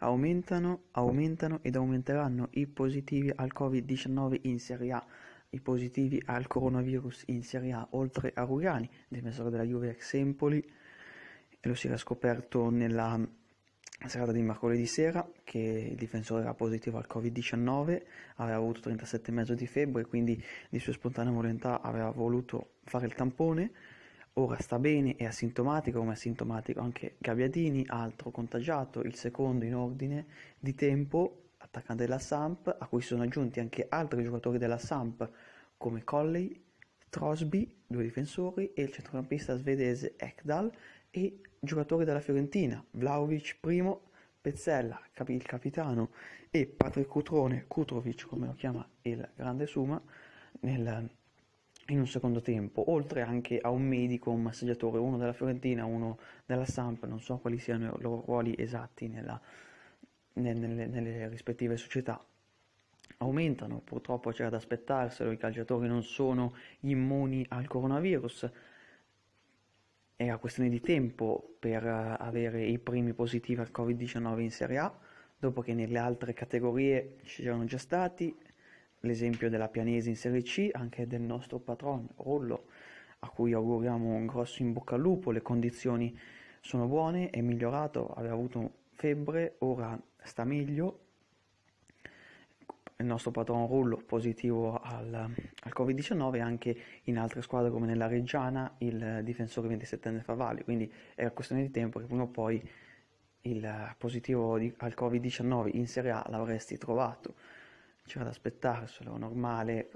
Aumentano, aumentano ed aumenteranno i positivi al Covid-19 in Serie A, i positivi al coronavirus in Serie A, oltre a Rugani, difensore della Juve ex Empoli, lo si era scoperto nella serata di mercoledì sera che il difensore era positivo al Covid-19, aveva avuto 37,5 di febbre, quindi di sua spontanea volontà aveva voluto fare il tampone ora sta bene, è asintomatico come asintomatico anche Gabbiadini, altro contagiato, il secondo in ordine di tempo, attaccante della Samp, a cui sono aggiunti anche altri giocatori della Samp come Colley, Trosby, due difensori, e il centrocampista svedese Ekdal e giocatori della Fiorentina, Vlaovic primo, Pezzella, il capitano, e Patrick Cutrone, Kutrovic come lo chiama il grande Suma, nel in un secondo tempo, oltre anche a un medico, un massaggiatore, uno della Fiorentina, uno della Samp, non so quali siano i loro ruoli esatti nella, nelle, nelle, rispettive società. Aumentano, purtroppo c'era da aspettarselo, i calciatori non sono immuni al coronavirus, era questione di tempo per eh, avere i primi positivi al Covid-19 in Serie A, dopo che nelle altre categorie ci erano già stati, l'esempio della Pianesi in Serie C, anche del nostro patron Rollo, a cui auguriamo un grosso in bocca al lupo, le condizioni sono buone, è migliorato, aveva avuto febbre, ora sta meglio. Il nostro patron Rullo positivo al, al Covid-19 anche in altre squadre come nella Reggiana il difensore 27enne Favalli, quindi era questione di tempo che prima o poi il positivo di, al Covid-19 in Serie A l'avresti trovato c'era cioè, da aspettarselo, normale,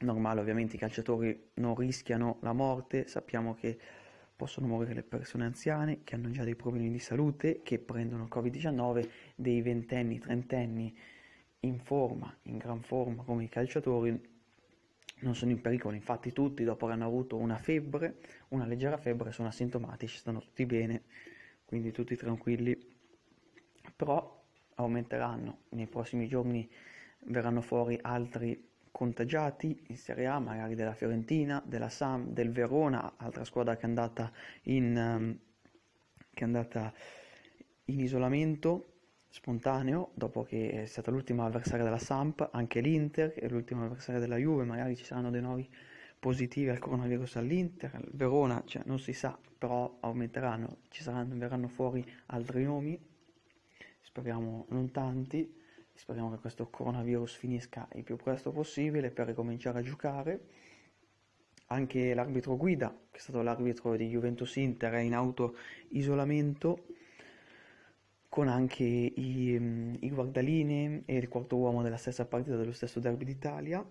normale ovviamente i calciatori non rischiano la morte, sappiamo che possono morire le persone anziane che hanno già dei problemi di salute, che prendono il Covid-19, dei ventenni, trentenni in forma, in gran forma come i calciatori non sono in pericolo, infatti tutti dopo che hanno avuto una febbre, una leggera febbre, sono asintomatici, stanno tutti bene, quindi tutti tranquilli. Però aumenteranno, nei prossimi giorni verranno fuori altri contagiati in Serie A, magari della Fiorentina, della Sam, del Verona, altra squadra che è andata in, ehm, che è andata in isolamento spontaneo dopo che è stata l'ultima avversaria della Samp, anche l'Inter è l'ultima avversaria della Juve, magari ci saranno dei nuovi positivi al coronavirus all'Inter, Verona, cioè non si sa, però aumenteranno, ci saranno, verranno fuori altri nomi speriamo non tanti, speriamo che questo coronavirus finisca il più presto possibile per ricominciare a giocare. Anche l'arbitro guida, che è stato l'arbitro di Juventus Inter, è in auto-isolamento con anche i, mm, i guardaline e il quarto uomo della stessa partita dello stesso derby d'Italia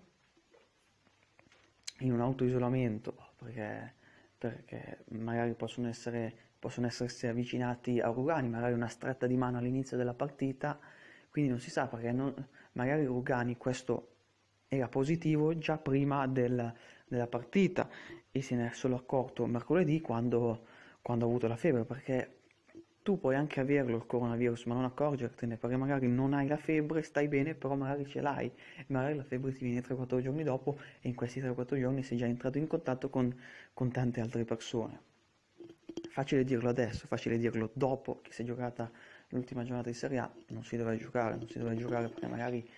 in un auto-isolamento perché, perché magari possono essere possono essersi avvicinati a Rugani, magari una stretta di mano all'inizio della partita, quindi non si sa perché non, magari Rugani questo era positivo già prima del, della partita e se ne è solo accorto mercoledì quando, quando ha avuto la febbre, perché tu puoi anche averlo il coronavirus ma non accorgertene perché magari non hai la febbre, stai bene, però magari ce l'hai e magari la febbre ti viene 3-4 giorni dopo e in questi 3-4 giorni sei già entrato in contatto con, con tante altre persone facile dirlo adesso, facile dirlo dopo che si è giocata l'ultima giornata di Serie A, non si doveva giocare, non si doveva giocare perché magari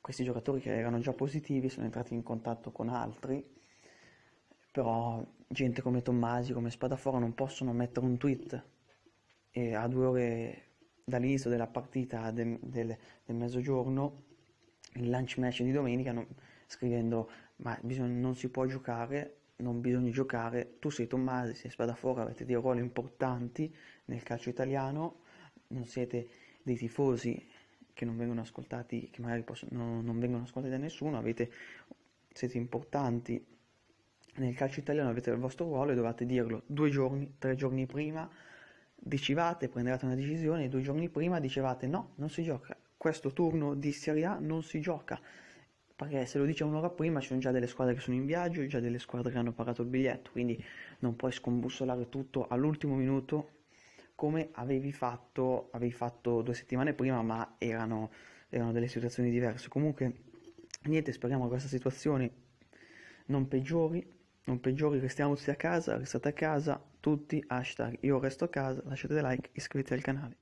questi giocatori che erano già positivi sono entrati in contatto con altri, però gente come Tommasi, come Spadaforo non possono mettere un tweet e a due ore dall'inizio della partita del, del, del mezzogiorno, il lunch match di domenica, non, scrivendo ma bisogna, non si può giocare non bisogna giocare, tu sei Tommasi, sei Spadafora, avete dei ruoli importanti nel calcio italiano, non siete dei tifosi che non vengono ascoltati, che magari possono, non, non vengono ascoltati da nessuno, avete, siete importanti nel calcio italiano, avete il vostro ruolo e dovete dirlo due giorni, tre giorni prima, decivate, prenderete una decisione, due giorni prima dicevate no, non si gioca, questo turno di Serie A non si gioca, perché se lo dice un'ora prima ci sono già delle squadre che sono in viaggio, già delle squadre che hanno pagato il biglietto, quindi non puoi scombussolare tutto all'ultimo minuto come avevi fatto, avevi fatto due settimane prima, ma erano, erano delle situazioni diverse. Comunque, niente, speriamo che questa situazione non peggiori, non peggiori, restiamo tutti a casa, restate a casa, tutti, hashtag io resto a casa, lasciate like, iscrivetevi al canale.